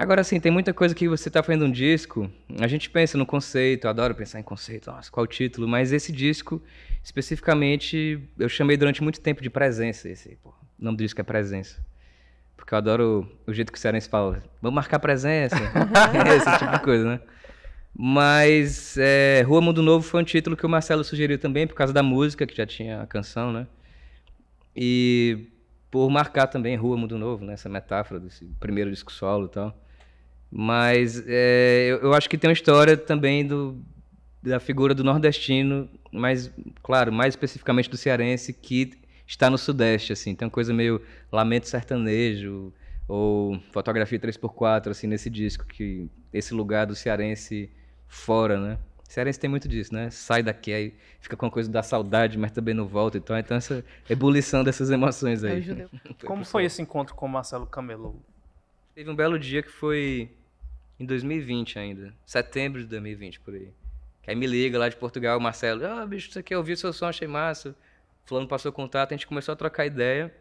Agora, assim, tem muita coisa que você está fazendo um disco, a gente pensa no conceito, adoro pensar em conceito, nossa, qual o título, mas esse disco, especificamente, eu chamei durante muito tempo de Presença, esse, pô, o nome do disco é Presença. Porque eu adoro o jeito que o Cearense fala, vamos marcar presença, esse tipo de coisa, né? Mas é, Rua Mundo Novo foi um título que o Marcelo sugeriu também, por causa da música, que já tinha a canção, né? E por marcar também Rua Mundo Novo, né? Essa metáfora desse primeiro disco solo e tal. Mas é, eu, eu, acho que tem uma história também do, da figura do nordestino, mas, claro, mais especificamente do cearense, que está no sudeste, assim. Tem uma coisa meio lamento sertanejo ou fotografia 3x4, assim, nesse disco, que esse lugar do cearense fora, né? Cearense tem muito disso, né? Sai daqui, aí fica com a coisa da saudade, mas também não volta. Então, então essa ebulição dessas emoções aí. foi é Como foi esse encontro com o Marcelo Camelo? Teve um belo dia que foi em 2020 ainda. Setembro de 2020, por aí. Que aí me liga lá de Portugal, Marcelo. Ah, bicho, você quer ouvir seu som, achei massa. Fulano passou contato, a gente começou a trocar ideia.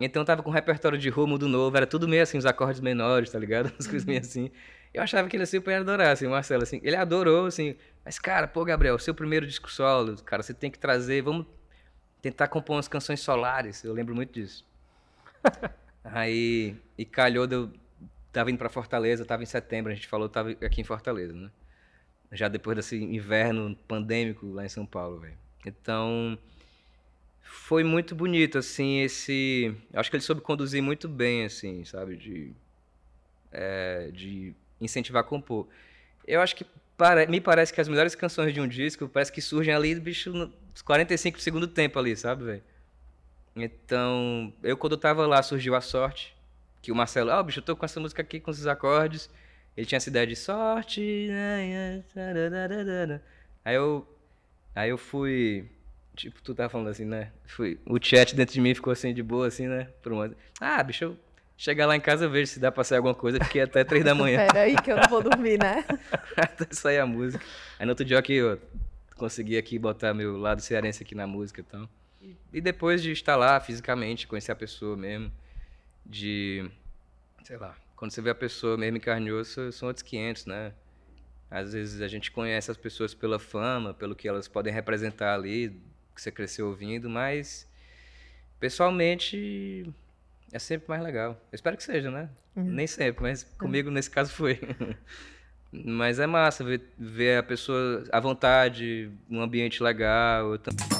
Então eu tava com um repertório de rua, do novo, era tudo meio assim, os acordes menores, tá ligado? As coisas meio assim. Eu achava que ele assim ia adorar, assim, o Marcelo, assim. Ele adorou, assim. Mas, cara, pô, Gabriel, seu primeiro disco solo, cara, você tem que trazer, vamos tentar compor umas canções solares, eu lembro muito disso. Aí, e calhou, deu, Tava indo para Fortaleza, tava em setembro, a gente falou, tava aqui em Fortaleza, né? Já depois desse inverno pandêmico lá em São Paulo, velho. Então, foi muito bonito, assim, esse... Acho que ele soube conduzir muito bem, assim, sabe? De, é, de incentivar a compor. Eu acho que para... me parece que as melhores canções de um disco parece que surgem ali, bicho, nos 45 do segundo tempo ali, sabe, velho? Então, eu quando eu tava lá, surgiu a sorte que o Marcelo, ah, bicho, eu tô com essa música aqui com esses acordes. Ele tinha essa ideia de sorte. Né, né, aí eu aí eu fui tipo, tu tava tá falando assim, né? Fui, o chat dentro de mim ficou assim de boa assim, né? Por um Ah, bicho, eu chegar lá em casa eu vejo se dá pra sair alguma coisa, porque até três da manhã. Pera aí que eu não vou dormir, né? até sair a música. Aí no outro dia aqui eu consegui aqui botar meu lado cearense aqui na música, então. E depois de estar lá fisicamente, conhecer a pessoa mesmo, de, sei lá, quando você vê a pessoa mesmo carne e osso, são outros 500, né? Às vezes a gente conhece as pessoas pela fama, pelo que elas podem representar ali, que você cresceu ouvindo, mas pessoalmente é sempre mais legal. Eu espero que seja, né? Uhum. Nem sempre, mas é. comigo nesse caso foi. mas é massa ver, ver a pessoa à vontade, um ambiente legal. Eu também...